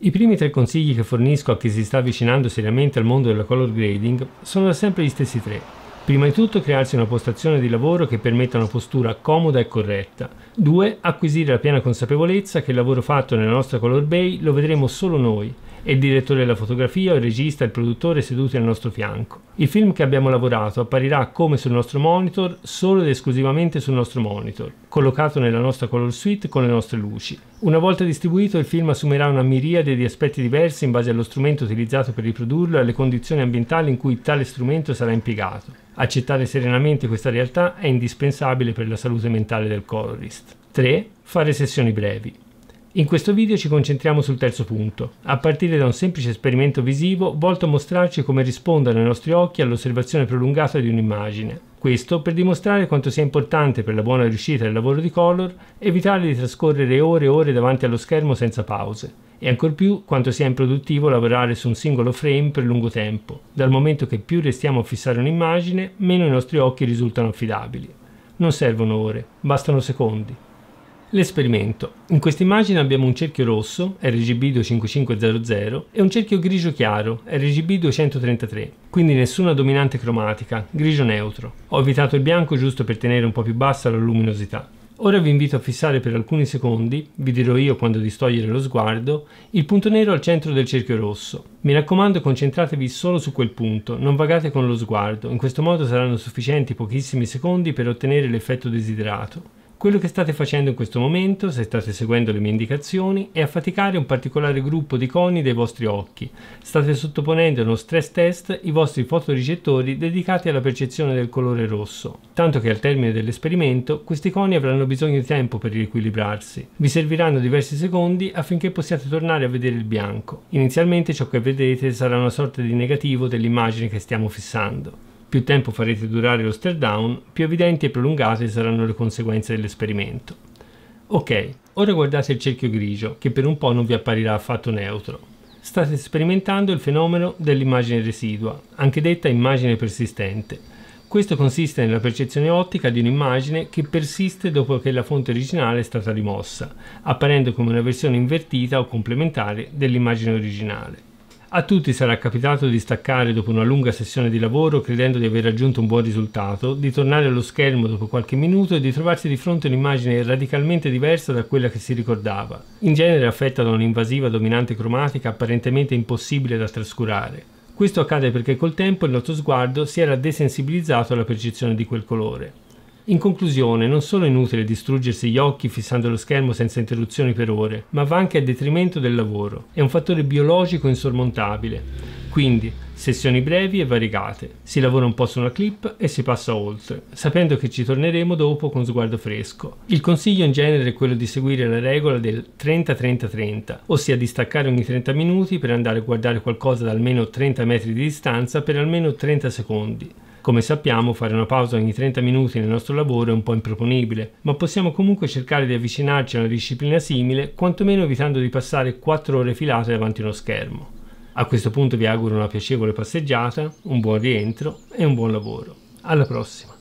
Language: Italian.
I primi tre consigli che fornisco a chi si sta avvicinando seriamente al mondo della color grading sono da sempre gli stessi tre. Prima di tutto crearsi una postazione di lavoro che permetta una postura comoda e corretta. 2. Acquisire la piena consapevolezza che il lavoro fatto nella nostra color bay lo vedremo solo noi e il direttore della fotografia, il regista e il produttore seduti al nostro fianco. Il film che abbiamo lavorato apparirà come sul nostro monitor solo ed esclusivamente sul nostro monitor, collocato nella nostra color suite con le nostre luci. Una volta distribuito il film assumerà una miriade di aspetti diversi in base allo strumento utilizzato per riprodurlo e alle condizioni ambientali in cui tale strumento sarà impiegato. Accettare serenamente questa realtà è indispensabile per la salute mentale del colorist. 3. Fare sessioni brevi. In questo video ci concentriamo sul terzo punto, a partire da un semplice esperimento visivo volto a mostrarci come rispondano i nostri occhi all'osservazione prolungata di un'immagine. Questo per dimostrare quanto sia importante per la buona riuscita del lavoro di color evitare di trascorrere ore e ore davanti allo schermo senza pause, e ancor più quanto sia improduttivo lavorare su un singolo frame per lungo tempo, dal momento che più restiamo a fissare un'immagine, meno i nostri occhi risultano affidabili. Non servono ore, bastano secondi. L'esperimento. In questa immagine abbiamo un cerchio rosso RGB25500 e un cerchio grigio chiaro RGB233, quindi nessuna dominante cromatica, grigio neutro. Ho evitato il bianco giusto per tenere un po' più bassa la luminosità. Ora vi invito a fissare per alcuni secondi, vi dirò io quando distogliere lo sguardo, il punto nero al centro del cerchio rosso. Mi raccomando concentratevi solo su quel punto, non vagate con lo sguardo, in questo modo saranno sufficienti pochissimi secondi per ottenere l'effetto desiderato. Quello che state facendo in questo momento, se state seguendo le mie indicazioni, è affaticare un particolare gruppo di coni dei vostri occhi. State sottoponendo a uno stress test i vostri fotoricettori dedicati alla percezione del colore rosso, tanto che al termine dell'esperimento questi coni avranno bisogno di tempo per riequilibrarsi. Vi serviranno diversi secondi affinché possiate tornare a vedere il bianco. Inizialmente ciò che vedrete sarà una sorta di negativo dell'immagine che stiamo fissando. Più tempo farete durare lo stare down, più evidenti e prolungate saranno le conseguenze dell'esperimento. Ok, ora guardate il cerchio grigio, che per un po' non vi apparirà affatto neutro. State sperimentando il fenomeno dell'immagine residua, anche detta immagine persistente. Questo consiste nella percezione ottica di un'immagine che persiste dopo che la fonte originale è stata rimossa, apparendo come una versione invertita o complementare dell'immagine originale. A tutti sarà capitato di staccare dopo una lunga sessione di lavoro credendo di aver raggiunto un buon risultato, di tornare allo schermo dopo qualche minuto e di trovarsi di fronte a un'immagine radicalmente diversa da quella che si ricordava, in genere affetta da un'invasiva dominante cromatica apparentemente impossibile da trascurare. Questo accade perché col tempo il nostro sguardo si era desensibilizzato alla percezione di quel colore. In conclusione, non solo è inutile distruggersi gli occhi fissando lo schermo senza interruzioni per ore, ma va anche a detrimento del lavoro. È un fattore biologico insormontabile. Quindi, sessioni brevi e variegate. Si lavora un po' su una clip e si passa oltre, sapendo che ci torneremo dopo con sguardo fresco. Il consiglio in genere è quello di seguire la regola del 30-30-30, ossia di staccare ogni 30 minuti per andare a guardare qualcosa da almeno 30 metri di distanza per almeno 30 secondi. Come sappiamo, fare una pausa ogni 30 minuti nel nostro lavoro è un po' improponibile, ma possiamo comunque cercare di avvicinarci a una disciplina simile, quantomeno evitando di passare 4 ore filate davanti allo schermo. A questo punto vi auguro una piacevole passeggiata, un buon rientro e un buon lavoro. Alla prossima!